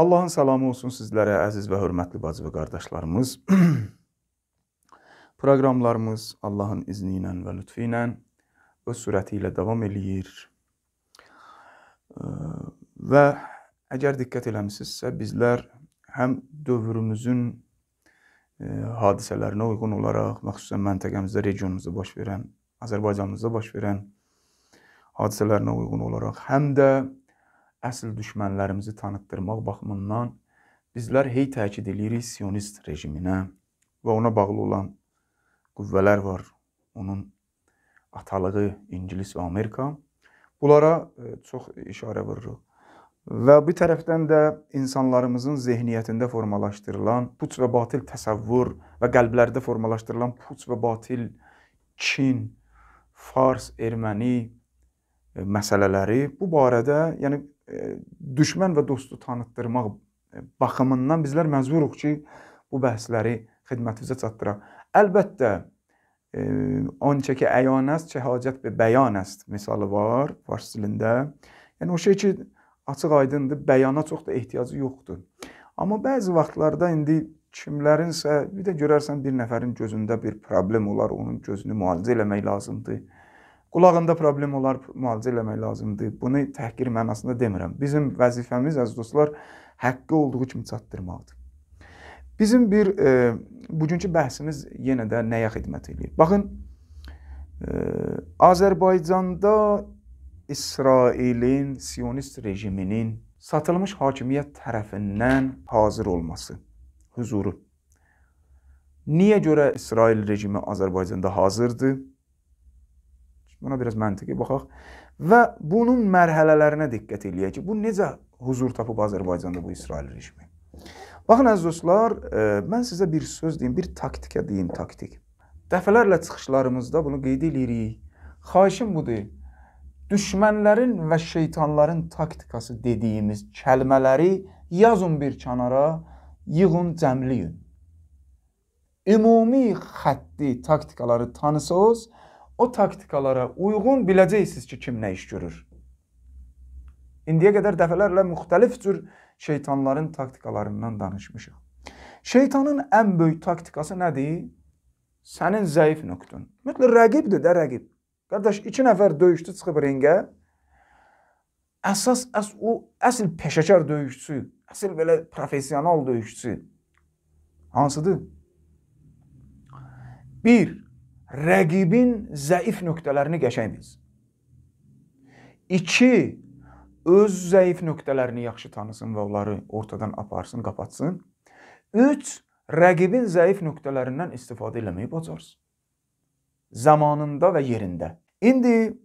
Allahın salamı olsun sizlərə əziz və hörmətli bacı və qardaşlarımız. Proqramlarımız Allahın izni ilə və lütfi ilə öz sürəti ilə davam eləyir. Və əgər diqqət eləmisinizsə, bizlər həm dövrümüzün e, hadisələrinə uyğun olaraq, məxsusən məntəqəmizdə, regionumuzda baş verən, Azərbaycanımızda baş verən hadisələrinə uyğun olaraq, həm də əsl düşmənlərimizi tanıtdırmaq baxımından bizlər hey təkid eləyirik sionist rejiminə və ona bağlı olan qüvvələr var. Onun atalığı İngilis və Amerika. Bunlara e, çox işarə vururuq. Və bir tərəfdən də insanlarımızın zehniyyətində formalaşdırılan puç və batil təsəvvür və qəlblərdə formalaşdırılan puç və batil kin, fars, erməni e, məsələləri bu barədə, yəni E, düşmən və dostu tanıtdırmaq e, baxımından bizlər məcburuq ki, bu bəhsləri xidmətinizə çatdıraq. Əlbəttə, onca ki əyan است چه حاجت به bəyan است misalı var fars dilində. Yəni o şey ki açıq-aydındır, bəyana çox da ehtiyacı yoxdur. Amma bəzi vaxtlarda indi kimlərinsə bir də görərsən bir nəfərin gözündə bir problem olar, onun gözünü müalicə eləmək lazımdır. Qulağında problem olar, müalicə eləmək lazımdır. Bunu təhqir mənasında demirəm. Bizim vəzifəmiz əziz dostlar haqqı olduğu kimi çatdırmaqdır. Bizim bir e, bugünkü bəhsimiz yenə də nəyə xidmət eləyir? Baxın, e, Azərbaycanda İsrailin sionist rejiminin satılmış hakimiyyət tərəfindən hazır olması, huzuru. Niyə görə İsrail rejimi Azərbaycanda hazırdır? Buna biraz məntiqi baxaq və bunun mərhələlərinə diqqət eləyək ki, bu necə huzur tapıb Azərbaycanda bu İsrail rejimi. Baxın əziz dostlar, e, mən sizə bir söz deyim, bir taktika deyim, taktik. Dəfələrlə çıxışlarımızda bunu qeyd eləyirik. Xahişim budur. Düşmənlərin və şeytanların taktikası dediyimiz kəlmələri yazın bir kənara, yığın, cəmləyin. Ümumi xətti taktikaları tanısanız, o taktikalara uyğun biləcəksiniz ki, kim nə iş görür. İndiyə qədər dəfələrlə müxtəlif cür şeytanların taktikalarından danışmışıq. Şeytanın ən böyük taktikası nədir? Sənin zəif nöqtən. Ümumiyyətlə rəqibdir də rəqib. Qardaş, 2 nəfər döyüşçü çıxıb ringə. Əsas əs o əsl peşəkar döyüşçü, əsl belə professional döyüşçü hansıdır? 1 rəqibin zəif nöqtələrini qəşəng biz. 2 öz zəif nöqtələrini yaxşı tanısın və onları ortadan aparsın, qapatsın. 3 rəqibin zəif nöqtələrindən istifadə etməyi bacarsın. Zamanında və yerində. İndi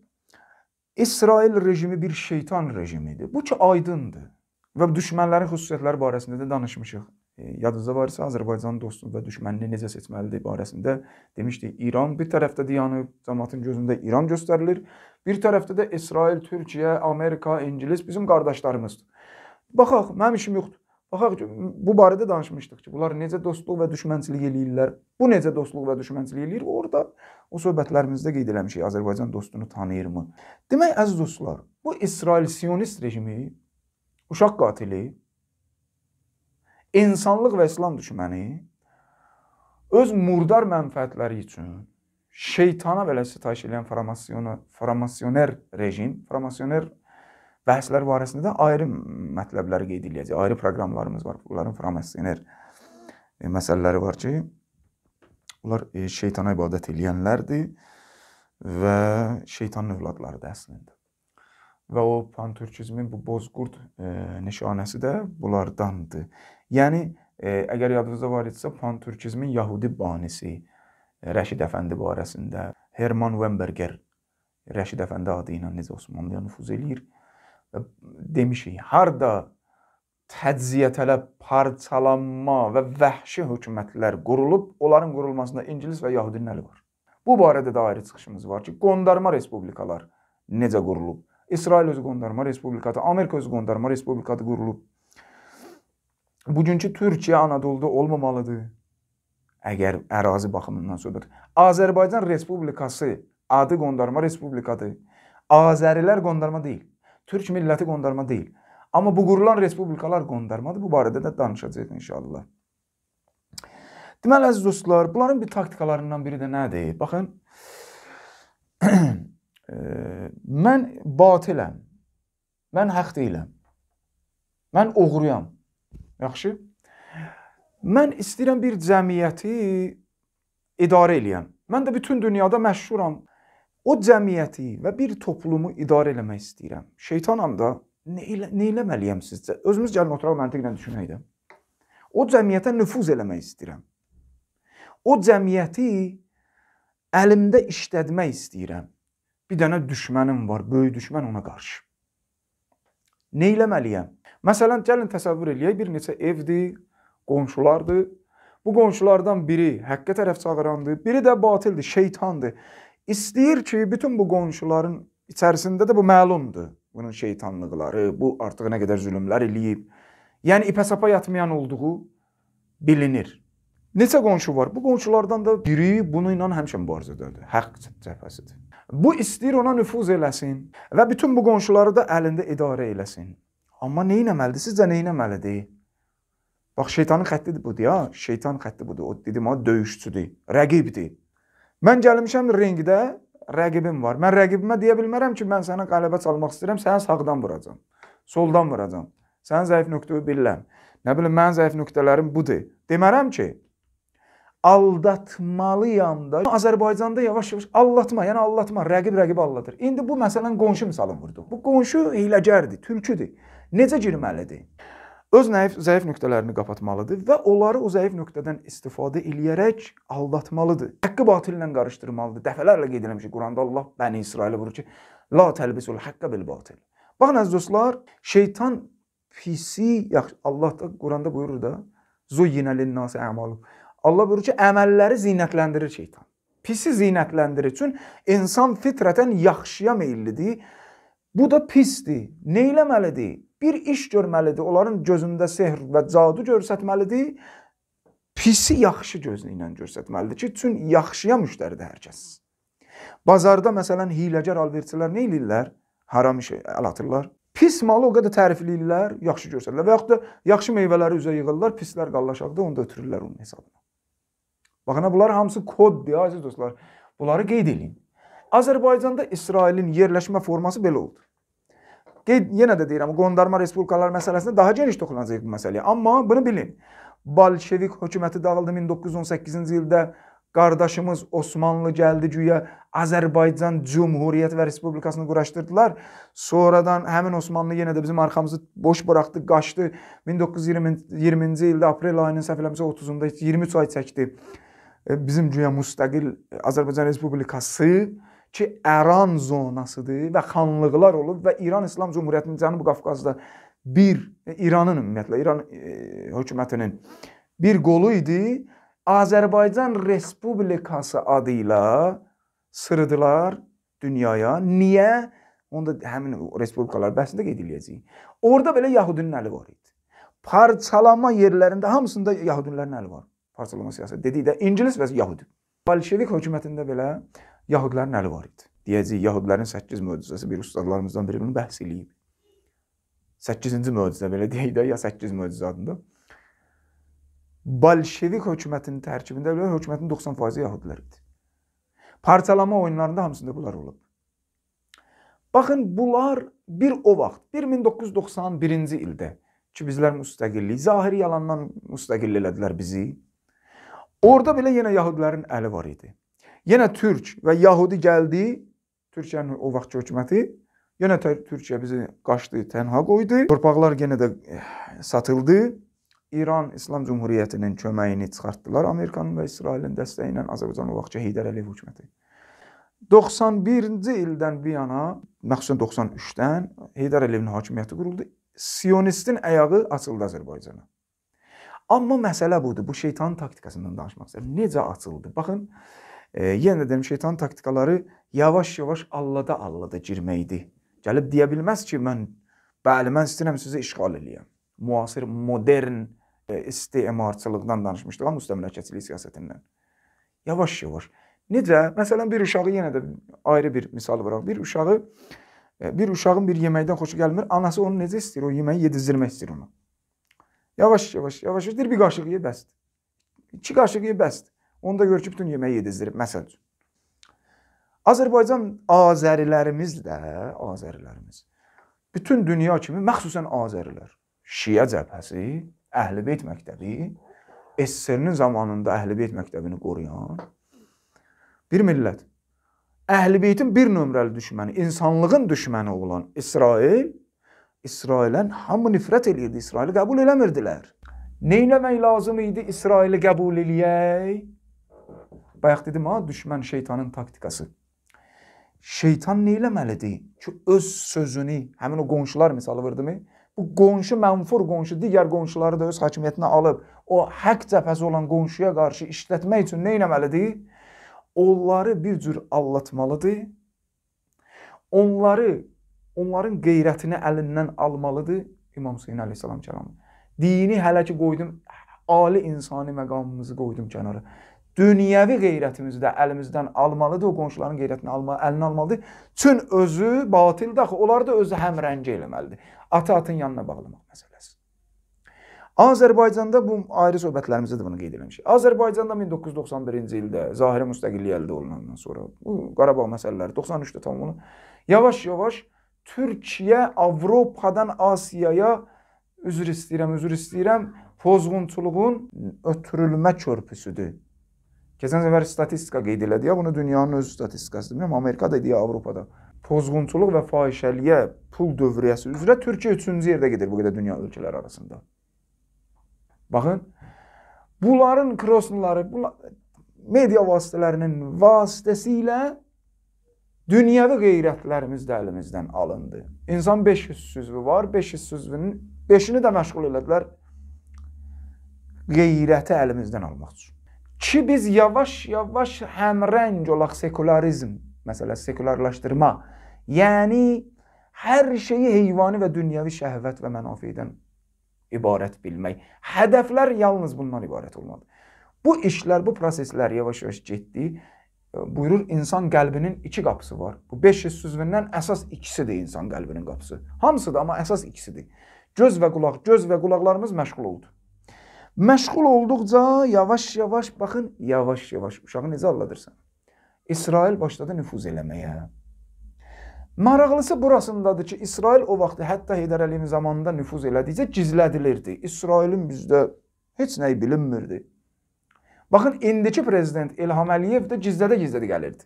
İsrail rejimi bir şeytan rejimidir. Bu ki aydındır. Və düşmənlərin xüsusiyyətləri barəsində də danışmışıq. Yadınızda varsa Azərbaycanın dostu və düşmənini necə seçməlidir barəsində demişdik. İran bir tərəfdə dayanıb, cəmaətin gözündə İran göstərilir. Bir tərəfdə də İsrail, Türkiyə, Amerika, İngilis bizim qardaşlarımızdır. Baxaq, mənim işim yoxdur. Baxaq, bu barədə danışmışdıq ki, bunlar necə dostluq və düşmənçilik eləyirlər. Bu necə dostluq və düşmənçilik eləyir? Orda o söhbətlərimizdə qeyd eləmişik, Azərbaycan dostunu tanıyırmı? Demək əziz dostlar, bu İsrail sionist rejimi uşaq qatili insanlıq və İslam düşməni öz murdar mənfəətləri üçün şeytana belə sitayiş edən formasiyonu, formasioner rejim, formasioner bəhslər barəsində də ayrı mətləblər qeyd ediləcək. Ayrı proqramlarımız var. Bunların formasioner e, məsələləri var ki, onlar e, şeytana ibadət edənlərdir və şeytanın övladları da əslində və o pantürkizmin bu bozqurd e, nişanəsi də bunlardandır. Yəni e, əgər yadınızda var idisə pantürkizmin yəhudi banisi Rəşid əfəndi barəsində Herman Wemberger Rəşid əfəndi adı ilə necə Osmanlıya nüfuz eləyir və demişik, harda tədziyə tələb, parçalanma və vəhşi hökumətlər qurulub, onların qurulmasında ingilis və yəhudinin əli var. Bu barədə də ayrı çıxışımız var ki, qondarma respublikalar necə qurulub, İsrail öz qondarma respublikadır, Amerika öz qondarma respublikadır qurulub. Bugünkü Türkiyə Anadoluda olmamalıdır. Əgər ərazi baxımından söhbət. Azərbaycan Respublikası adı qondarma respublikadır. Azərilər qondarma deyil. Türk milləti qondarma deyil. Amma bu qurulan respublikalar qondarmadır. Bu barədə də danışacağıq inşallah. Deməli əziz dostlar, bunların bir taktikalarından biri də nədir? Baxın. mən batiləm. Mən haqq deyiləm. Mən oğruyam. Yaxşı? Mən istəyirəm bir cəmiyyəti idarə eləyəm. Mən də bütün dünyada məşhuram. O cəmiyyəti və bir toplumu idarə eləmək istəyirəm. Şeytanam da nə, elə, nə eləməliyəm sizcə? Özümüz gəlin oturaq məntiqlə düşünəydim. O cəmiyyətə nüfuz eləmək istəyirəm. O cəmiyyəti əlimdə işlətmək istəyirəm bir dənə düşmənim var, böyük düşmən ona qarşı. Nə eləməliyəm? Məsələn, gəlin təsəvvür eləyək, bir neçə evdir, qonşulardır. Bu qonşulardan biri həqqə tərəf çağırandır, biri də batildir, şeytandır. İstəyir ki, bütün bu qonşuların içərisində də bu məlumdur. Bunun şeytanlıqları, bu artıq nə qədər zülmlər eləyib. Yəni ipə sapa yatmayan olduğu bilinir. Neçə qonşu var? Bu qonşulardan da biri bunu ilə həmişə mübarizədədir. Haqq cəbhəsidir. Bu istəyir ona nüfuz eləsin və bütün bu qonşuları da əlində idarə eləsin. Amma nə etməlidir? Sizcə nə etməlidir? Bax şeytanın xəttidir budur ya. Şeytan xətti budur. O dedim ha döyüşçüdür, rəqibdir. Mən gəlmişəm ringdə, rəqibim var. Mən rəqibimə deyə bilmərəm ki, mən sənə qələbə çalmaq istəyirəm, səni sağdan vuracam, soldan vuracam. Sənin zəif nöqtəni bilirəm. Nə bilim, mənim zəif nöqtələrim budur. Demərəm ki, aldatmalıyam da. Azərbaycanda yavaş-yavaş aldatma, yəni aldatma, rəqib rəqibi aldadır. İndi bu məsələn qonşu misalını vurdum. Bu qonşu hiyləgərdir, türküdür. Necə girməlidir? Öz zəif, zəif nöqtələrini qapatmalıdır və onları o zəif nöqtədən istifadə eləyərək aldatmalıdır. Haqqı batillə qarışdırmalıdır. Dəfələrlə qeyd edirəm ki, Quranda Allah Bəni İsrailə vurur ki, la təlbisul haqqə bil batil. Baxın əziz dostlar, şeytan pisi, yaxşı Allah da Quranda buyurur da, zuyyinə linnasi əmaluhum Allah buyurur ki, əməlləri zinətləndirir şeytan. Pisi zinətləndirir. Üçün insan fitrətən yaxşıya meyillidir. Bu da pisdir. Nə eləməlidir? Bir iş görməlidir. Onların gözündə sehr və cadu görsətməlidir. Pisi yaxşı gözü ilə görsətməlidir ki, üçün yaxşıya müştəridir hər kəs. Bazarda məsələn hiləgər alverçilər nə eləyirlər? Haram işə əl atırlar. Pis malı o qədər tərifləyirlər, yaxşı görsədirlər və yaxud da yaxşı meyvələri üzə yığırlar, pislər qallaşaqda onu da ötürürlər onun hesabına. Baxın, hə, bunlar hamısı koddur, aziz dostlar. Bunları qeyd edin. Azərbaycanda İsrailin yerləşmə forması belə oldu. Qeyd, yenə də deyirəm, qondarma respublikalar məsələsində daha geniş toxunacaq bu məsələyə. Amma bunu bilin. Bolşevik hökuməti dağıldı 1918-ci ildə. Qardaşımız Osmanlı gəldi güya Azərbaycan Cümhuriyyət və Respublikasını quraşdırdılar. Sonradan həmin Osmanlı yenə də bizim arxamızı boş buraxdı, qaçdı. 1920-ci ildə aprel ayının səhvləmsə 30-unda 23 ay çəkdi. E, bizim güya müstəqil Azərbaycan Respublikası ki, Əran zonasıdır və xanlıqlar olub və İran İslam Cümhuriyyətinin Cənubi Qafqazda bir e, İranın ümumiyyətlə İran e, hökumətinin bir qolu idi. Azərbaycan Respublikası adı ilə sırdılar dünyaya. Niyə? Onda həmin respublikalar bəhsində qeyd ediləcək. Orda belə Yahudinin əli var idi. Parçalama yerlərində hamısında Yahudinlərin əli var parçalama siyasəti dedikdə ingilis və yəhudi. Bolşevik hökumətində belə yəhudilərin əli var idi. Deyəcəyik, yəhudilərin 8 möcüzəsi bir ustadlarımızdan biri bunu bəhs eləyib. 8-ci möcüzə belə deyək də, ya 8 möcüzə adında. Bolşevik hökumətinin tərkibində belə hökumətin 90% yəhudilər idi. Parçalama oyunlarında hamısında bunlar olub. Baxın, bunlar bir o vaxt, 1991-ci ildə ki, bizlər müstəqillik, zahiri yalandan müstəqil elədilər bizi. Orada belə yenə yahudilərin əli var idi. Yenə türk və yahudi gəldi, Türkiyənin o vaxt hökuməti yenə Türkiyə bizi qaçdı, tənha qoydu. Torpaqlar yenə də eh, satıldı. İran İslam Cümhuriyyətinin köməyini çıxartdılar Amerikanın və İsrailin dəstəyi ilə Azərbaycan o vaxt Heydər Əliyev hökuməti. 91-ci ildən bu yana, məxsusən 93-dən Heydər Əliyevin hakimiyyəti quruldu. Sionistin ayağı açıldı Azərbaycana. Amma məsələ budur. Bu şeytanın taktikasından danışmaq istəyirəm. Necə açıldı? Baxın, e, yenə də deyim, şeytanın taktikaları yavaş-yavaş allada-allada girməkdir. Gəlib deyə bilməz ki, mən bəli, mən istəyirəm sizi işğal eləyəm. Müasir modern e, istemarçılıqdan danışmışdıq, amma müstəmləkəçilik siyasətindən. Yavaş-yavaş. Necə? Məsələn, bir uşağı yenə də ayrı bir misal vuraq. Bir uşağı e, bir uşağın bir yeməkdən xoşu gəlmir, anası onu necə istəyir? O yeməyi yedizdirmək istəyir ona. Yavaş yavaş yavaş deyir bir qaşıq ye bəsdir. İki qaşıq ye bəsdir. Onda gör ki bütün yeməyi yedizdirib məsəl üçün. Azərbaycan Azərilərimiz də, Azərilərimiz. Bütün dünya kimi məxsusən Azərilər. Şiə cəbhəsi, Əhlibeyt məktəbi, SSR-nin zamanında Əhlibeyt məktəbini qoruyan bir millət. Əhlibeytin bir nömrəli düşməni, insanlığın düşməni olan İsrail İsrailə hamı nifrət eləyirdi, İsraili qəbul eləmirdilər. Nə eləmək lazım idi İsraili qəbul eləyək? Bayaq dedim ha, düşmən şeytanın taktikası. Şeytan nə eləməlidir ki, öz sözünü, həmin o qonşular misalı verdimi? Bu qonşu mənfur qonşu digər qonşuları da öz hakimiyyətinə alıb, o haqq cəbhəsi olan qonşuya qarşı işlətmək üçün nə eləməlidir? Onları bir cür allatmalıdır. Onları onların qeyrətini əlindən almalıdır İmam Hüseyn əleyhissalam kəlamı. Dini hələ ki qoydum, ali insani məqamımızı qoydum kənara. Dünyəvi qeyrətimizi də əlimizdən almalıdır, o qonşuların qeyrətini alma, əlinə almalıdır. Çün özü batildir axı, onlar da özü həmrəng eləməlidir. Ata-atın yanına bağlamaq məsələsi. Azərbaycanda bu ayrı söhbətlərimizdə də bunu qeyd eləmişik. Azərbaycanda 1991-ci ildə zahiri müstəqillik əldə olunandan sonra bu Qarabağ məsələləri 93-də tamamlanıb. Yavaş-yavaş Türkiyə Avropadan Asiyaya üzr istəyirəm, üzr istəyirəm, pozğunçuluğun ötürülmə körpüsüdür. Keçən səfər statistika qeyd elədi ya, bunu dünyanın öz statistikasıdır. Bilmirəm Amerikada idi ya Avropada. Pozğunçuluq və fahişəliyə pul dövriyyəsi üzrə Türkiyə 3-cü yerdə gedir bu qədər dünya ölkələri arasında. Baxın, bunların krosnları, bunlar media vasitələrinin vasitəsilə Dünyəvi qeyrətlərimiz də əlimizdən alındı. İnsan 500 süzvü var, 500 süzvünün 5-ini də məşğul elədilər qeyrəti əlimizdən almaq üçün. Ki biz yavaş-yavaş həmrəng olaq sekularizm, məsələn, sekularlaşdırma, yəni hər şeyi heyvani və dünyəvi şəhvət və mənafidən ibarət bilmək. Hədəflər yalnız bundan ibarət olmalıdır. Bu işlər, bu proseslər yavaş-yavaş getdi. -yavaş buyurur insan qəlbinin iki qapısı var. Bu 500 süzvindən əsas ikisidir insan qəlbinin qapısı. Hamısıdır, amma əsas ikisidir. Göz və qulaq, göz və qulaqlarımız məşğul oldu. Məşğul olduqca yavaş-yavaş baxın, yavaş-yavaş uşağı necə alladırsan. İsrail başladı nüfuz eləməyə. Maraqlısı burasındadır ki, İsrail o vaxtı hətta Heydər Əliyev zamanında nüfuz elədikcə gizlədilirdi. İsrailin bizdə heç nəyi bilinmirdi. Baxın, indiki prezident İlham Əliyev də gizlədə-gizlədə gəlirdi.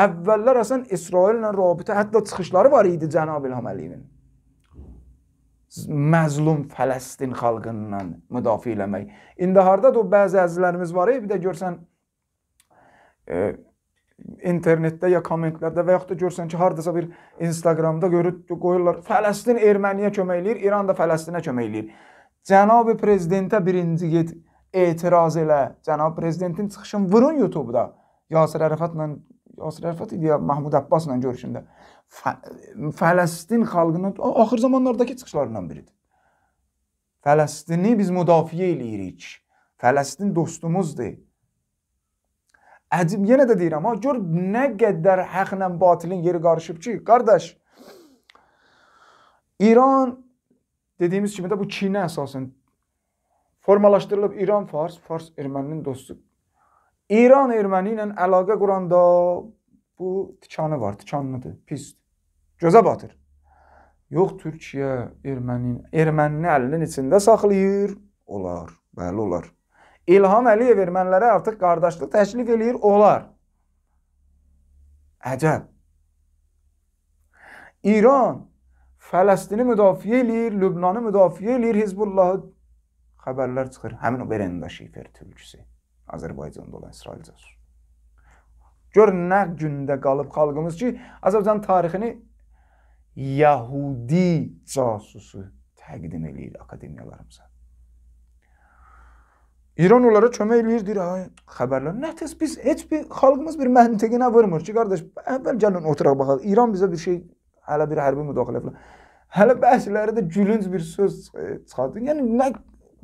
Əvvəllər əsən İsrail ilə rabitə, hətta çıxışları var idi cənab İlham Əliyevin. Məzlum Fələstin xalqından müdafiə eləmək. İndi hardadır o bəzi əzilərimiz var, bir də görsən e, internetdə ya kommentlərdə və yaxud da görsən ki, hardasa bir Instagramda görür, qoyurlar Fələstin Erməniyə kömək eləyir, İran da Fələstinə kömək eləyir. Cənab prezidentə birinci get etiraz elə. Cənab prezidentin çıxışını vurun YouTube-da. Yasir Ərəfatla Yasir Ərəfat idi ya Mahmud Abbasla görüşündə. Fə Fələstin xalqının axır zamanlardakı çıxışlarından biridir. Fələstini biz müdafiə eləyirik. Fələstin dostumuzdur. Əcib yenə də deyirəm, ha, gör nə qədər həqlə batilin yeri qarışıb ki, qardaş. İran dediyimiz kimi də bu Çinə əsasən formalaşdırılıb İran fars, fars erməninin dostu. İran erməni ilə əlaqə quranda bu tikanı var, tikanlıdır, pisdir. Gözə batır. Yox Türkiyə ermənin ermənini əlinin içində saxlayır. Olar, bəli olar. İlham Əliyev ermənilərə artıq qardaşlıq təklif eləyir, olar. Əcəb. İran Fələstini müdafiə eləyir, Lübnanı müdafiə eləyir, Hizbullahı xəbərlər çıxır. Həmin o Berenda Şifer türküsü Azərbaycanda olan İsrailcəsi. Gör nə gündə qalıb xalqımız ki, Azərbaycan tarixini Yahudi casusu təqdim eləyir akademiyalarımıza. İran onlara kömək eləyir, deyir, ay, xəbərlər. Nə tez biz heç bir xalqımız bir məntiqinə vurmur ki, qardaş, əvvəl gəlin oturaq baxaq. İran bizə bir şey hələ bir hərbi müdaxilə falan. Hələ bəziləri də gülünc bir söz e, çıxardı. Yəni nə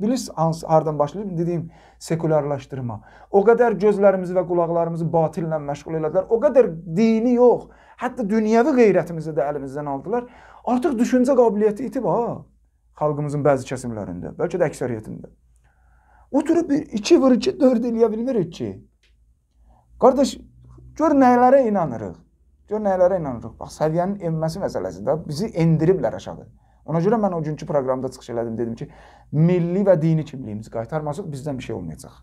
Bilirsiniz hansı hardan başlayıb? Dediyim sekulyarlaşdırma. O qədər gözlərimizi və qulaqlarımızı batillə məşğul elədilər. O qədər dini yox, hətta dünyəvi qeyrətimizi də əlimizdən aldılar. Artıq düşüncə qabiliyyəti itib ha xalqımızın bəzi kəsimlərində, bəlkə də əksəriyyətində. Oturub 2 vur 2 4 eləyə bilmirik ki. Qardaş, gör nələrə inanırıq. Gör nələrə inanırıq. Bax, səviyyənin enməsi məsələsi də bizi endiriblər aşağı. Ona görə mən o günkü proqramda çıxış elədim, dedim ki, milli və dini kimliyimizi qaytarmasaq bizdən bir şey olmayacaq.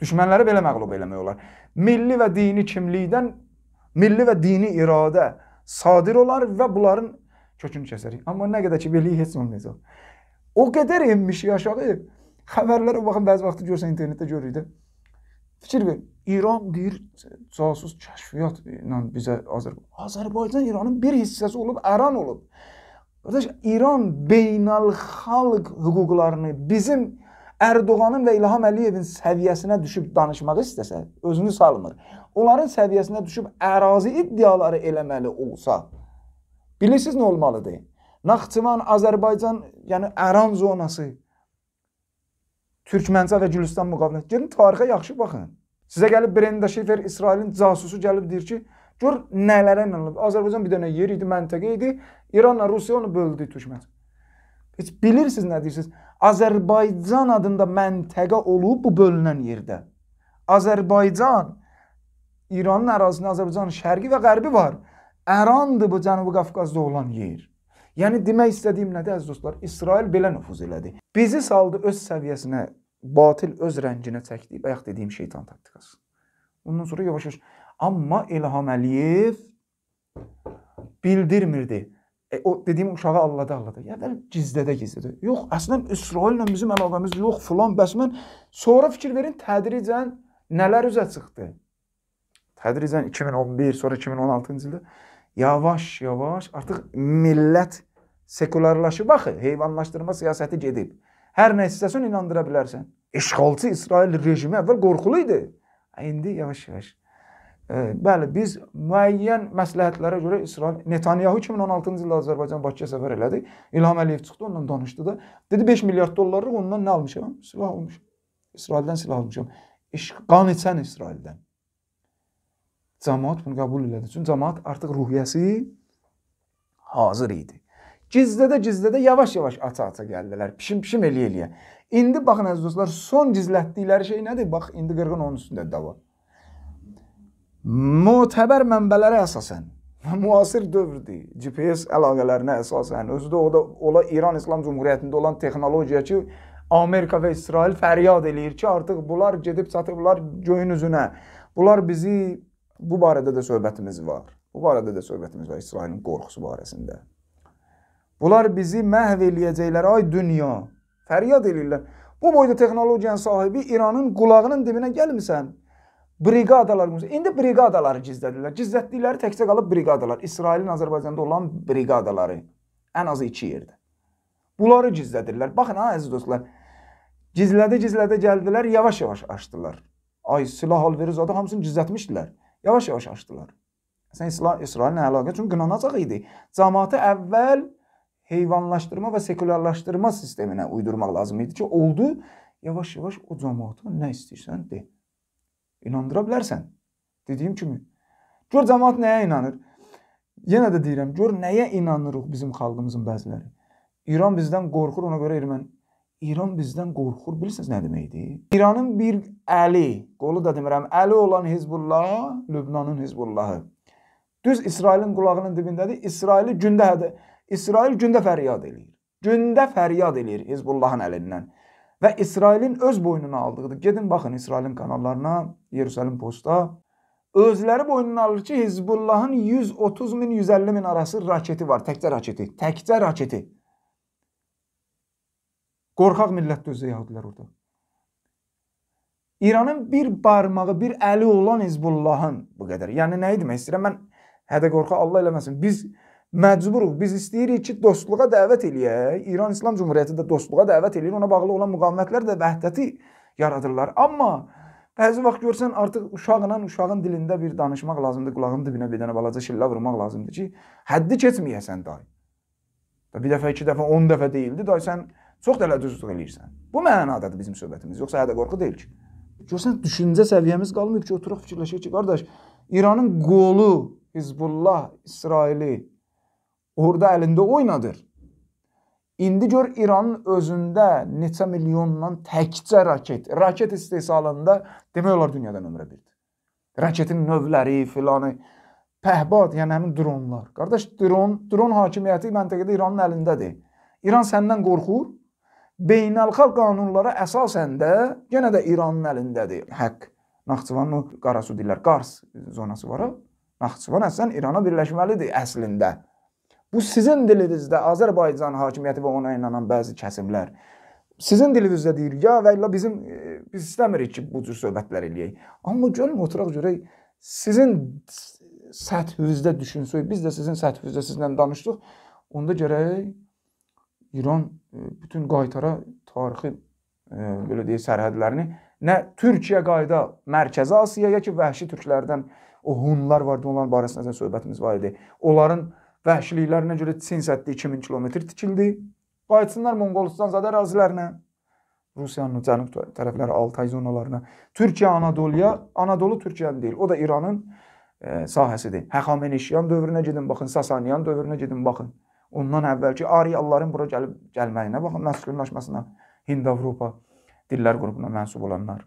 Düşmənləri belə məğlub eləmək olar. Milli və dini kimlikdən milli və dini iradə sadir olar və bunların kökünü kəsərik. Amma nə qədər ki birliyi heç olmayacaq. O qədər enmiş aşağı xəbərlərə baxın bəzi vaxt görsən internetdə görürük də. Fikir ver. İran deyir casus kəşfiyyat ilə bizə Azərbaycan Azərbaycan İranın bir hissəsi olub, Əran olub. Qardaş, İran beynəlxalq hüquqlarını bizim Ərdoğanın və İlham Əliyevin səviyyəsinə düşüb danışmağı istəsə, özünü salmır. Onların səviyyəsinə düşüb ərazi iddiaları eləməli olsa, bilirsiniz nə olmalıdır? Naxçıvan, Azərbaycan, yəni Əran zonası, Türkmənca və Gülüstan müqaviləsi. Gedin tarixə yaxşı baxın. Sizə gəlib Brendaşifer İsrailin casusu gəlib deyir ki, Gör nələrə inanılıb. Azərbaycan bir dənə yer idi, məntəqə idi. İranla Rusiya onu böldü Türkmənistan. Heç bilirsiniz nə deyirsiniz? Azərbaycan adında məntəqə olub bu bölünən yerdə. Azərbaycan İranın ərazisində Azərbaycanın şərqi və qərbi var. Ərandır bu Cənubi Qafqazda olan yer. Yəni demək istədiyim nədir əziz dostlar? İsrail belə nüfuz elədi. Bizi saldı öz səviyyəsinə, batil öz rənginə çəkdi. Bayaq dediyim şeytan taktikası. Ondan sonra yavaş-yavaş Amma İlham Əliyev bildirmirdi. E, o dediyim uşağı alladı, alladı. Ya da gizdədə gizlədi. Yox, əslən İsraillə bizim əlaqəmiz yox, filan. Bəs mən sonra fikir verin, tədricən nələr üzə çıxdı? Tədricən 2011, sonra 2016-cı ildə yavaş-yavaş artıq millət sekularlaşıb axı, heyvanlaşdırma siyasəti gedib. Hər nə istəsən inandıra bilərsən. İşğalçı İsrail rejimi əvvəl qorxulu idi. İndi yavaş-yavaş Bəli, biz müəyyən məsləhətlərə görə İsrail Netanyahu 2016-cı ildə Azərbaycan-Bakıya səfər elədi. İlham Əliyev çıxdı, onunla danışdı da. Dedi 5 milyard dollarlıq ondan nə almışam? Silah almışam. İsraildən silah almışam. İşq qan içən İsraildən. Cəmaət bunu qəbul elədi. Çünki cəmaət artıq ruhiyyəsi hazır idi. Gizlədə gizlədə yavaş-yavaş ata-ata gəldilər. Pişim-pişim eləyə-eləyə. İndi baxın əziz dostlar, son gizlətdikləri şey nədir? Bax indi qırğın onun üstündə davam. Mötəbər mənbələrə əsasən müasir dövrdir. GPS əlaqələrinə əsasən, özü də o da ola İran İslam Cümhuriyyətində olan texnologiya ki, Amerika və İsrail fəryad eləyir ki, artıq bunlar gedib çatıblar göyün üzünə. Bunlar bizi bu barədə də söhbətimiz var. Bu barədə də söhbətimiz var İsrailin qorxusu barəsində. Bunlar bizi məhv eləyəcəklər ay dünya. Fəryad eləyirlər. Bu boyda texnologiyanın sahibi İranın qulağının dibinə gəlmisən briqadalarımız. İndi briqadaları gizlədirlər. Gizlətdikləri təkcə qalıb briqadalar. İsrailin Azərbaycanda olan briqadaları. Ən azı 2 yerdə. Bunları gizlədirlər. Baxın ha əziz dostlar. Gizlədə-gizlədə gəldilər, yavaş-yavaş açdılar. Ay silah alveri zadı hamısını gizlətmişdilər. Yavaş-yavaş açdılar. Sən İsrail, İsrailin əlaqə üçün qınanacaq idi. Cəmaatı əvvəl heyvanlaşdırma və sekulyarlaşdırma sisteminə uydurmaq lazım idi ki, oldu. Yavaş-yavaş o cəmaatı nə istəyirsən de inandıra bilərsən. Dediyim kimi. Gör cəmaət nəyə inanır? Yenə də deyirəm, gör nəyə inanırıq bizim xalqımızın bəziləri. İran bizdən qorxur, ona görə erməni İran bizdən qorxur. Bilirsiniz nə deməkdir? İranın bir əli, qolu da demirəm, əli olan Hizbullah, Lübnanın Hizbullahı. Düz İsrailin qulağının dibindədir. İsraili gündə İsrail gündə fəryad eləyir. Gündə fəryad eləyir Hizbullahın əlindən və İsrailin öz boynuna aldığıdır. Gedin baxın İsrailin kanallarına, Yerusalim Posta. Özləri boynuna alır ki, Hizbullahın 130 min, 150 min arası raketi var. Təkcə raketi, təkcə raketi. Qorxaq millətdir özü yahudilər orada. İranın bir barmağı, bir əli olan Hizbullahın bu qədər. Yəni nə demək istəyirəm? Mən hədə qorxa Allah eləməsin. Biz məcburuq. Biz istəyirik ki, dostluğa dəvət eləyək. İran İslam Cümhuriyyəti də dostluğa dəvət eləyir. Ona bağlı olan müqavimətlər də vəhdəti yaradırlar. Amma bəzi vaxt görsən artıq uşaqla uşağın dilində bir danışmaq lazımdır. Qulağın dibinə bir dənə balaca şillə vurmaq lazımdır ki, həddi keçməyəsən day. Bir dəfə, iki dəfə, 10 dəfə deyildi. Day sən çox dələduzluq eləyirsən. Bu mənadadır bizim söhbətimiz. Yoxsa hədə qorxu deyil ki. Görsən düşüncə səviyyəmiz qalmayıb ki, oturaq fikirləşək ki, qardaş, İranın qolu Hizbullah İsraili orada əlində oynadır. İndi gör İranın özündə neçə milyondan təkcə raket, raket istehsalında demək olar dünyada nömrə 1-dir. Raketin növləri, filanı, pəhbad, yəni həmin dronlar. Qardaş, dron, dron hakimiyyəti məntəqədə İranın əlindədir. İran səndən qorxur. Beynəlxalq qanunlara əsasən də yenə də İranın əlindədir haqq. Naxçıvanın o qarasu dillər, Qars zonası var. Naxçıvan əslən İrana birləşməlidir əslində. Bu sizin dilinizdə Azərbaycan hakimiyyəti və ona inanan bəzi kəsimlər sizin dilinizdə deyir ya və illa bizim e, biz istəmirik ki, bu cür söhbətlər eləyək. Amma gəlin oturaq görək sizin səthinizdə düşünsək, biz də sizin səthinizdə sizlə danışdıq. Onda gərək İran e, bütün qaytara tarixi e, belə deyək sərhədlərini nə Türkiyə qayda Mərkəzi Asiyaya ki, vəhşi türklərdən o Hunlar vardı, onların barəsində söhbətimiz var idi. Onların Vəhşiliklərinə görə Çin səddi 2000 kilometr tikildi. Qayıtsınlar Monqolistanzadə ərazilərinə. Rusiyanın cənub tərəfləri Altay zonalarına, Türkiyə Anadoluya, Anadolu Türkiyənin deyil, o da İranın e, sahəsidir. Həxamenişyan dövrünə gedin baxın, Sasaniyan dövrünə gedin baxın. Ondan əvvəlki Ariyalıların bura gəlib gəlməyinə baxın, məskunlaşmasına Hind-Avropa dillər qrupuna mənsub olanlar.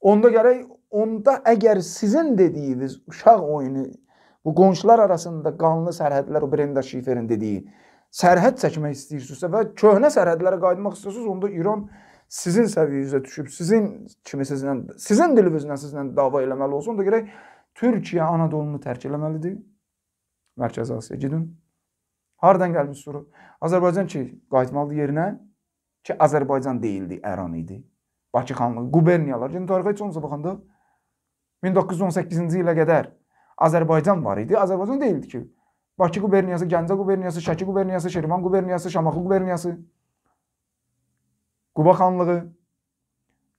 Onda gərək onda əgər sizin dediyiniz uşaq oyunu Bu qonşular arasında qanlı sərhədlər, o Brenda Şiferin dediyi, sərhəd çəkmək istəyirsinizsə və köhnə sərhədlərə qayıtmaq istəyirsiniz, onda İran sizin səviyyənizə düşüb, sizin kimi sizlə, sizin dilinizlə sizlə dava eləməli olsun. Onda görək Türkiyə Anadolunu tərk eləməlidir. Mərkəzi Asiyaya gedin. Hardan gəlmiş soru? Azərbaycan ki, qayıtmalıdır yerinə ki, Azərbaycan deyildi, Əran idi. Bakı xanlığı, quberniyalar. Yəni tarixə heç olmasa baxanda 1918-ci ilə qədər Azərbaycan var idi. Azərbaycan deyildi ki. Bakı quberniyası, Gəncə quberniyası, Şəki quberniyası, Şirvan quberniyası, Şamaxı quberniyası, Quba xanlığı,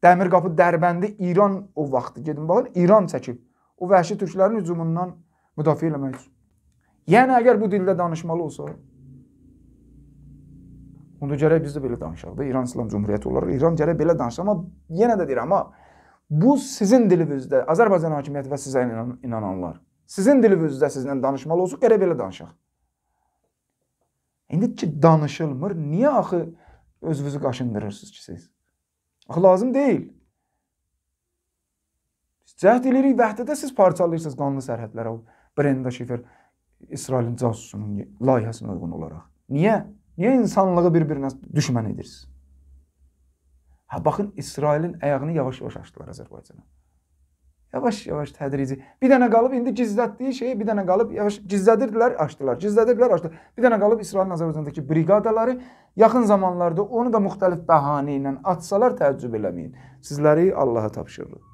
Dəmirqapı, Dərbəndi İran o vaxtı gedin baxın, İran çəkib. O vəhşi türklərin hücumundan müdafiə eləmək üçün. Yəni əgər bu dildə danışmalı olsa, onda gərək biz də belə danışaq da. İran İslam Cümhuriyyəti olaraq İran gərək belə danışsa, amma yenə də deyirəm, amma bu sizin dilinizdə Azərbaycan hakimiyyəti və sizə inananlar. Sizin dilinizdə sizlə danışmalı olsuq, elə belə danışaq. İndi ki danışılmır, niyə axı özünüzü qaşındırırsınız ki siz? Axı lazım deyil. Cəhd eləyirik vəhdədə siz parçalayırsınız qanlı sərhədlərə. Brenda Schiffer İsrailin casusunun layihəsinə uyğun olaraq. Niyə? Niyə insanlığı bir-birinə düşmən edirsiniz? Hə baxın İsrailin ayağını yavaş-yavaş açdılar Azərbaycana. Yavaş yavaş tədrici. Bir dənə qalıb indi gizlətdiyi şeyi bir dənə qalıb yavaş gizlədirdilər, açdılar. Gizlədirdilər, açdılar. Bir dənə qalıb İsrailin Azərbaycandakı briqadaları yaxın zamanlarda onu da müxtəlif bəhanə ilə açsalar təəccüb eləməyin. Sizləri Allah'a tapşırırıq.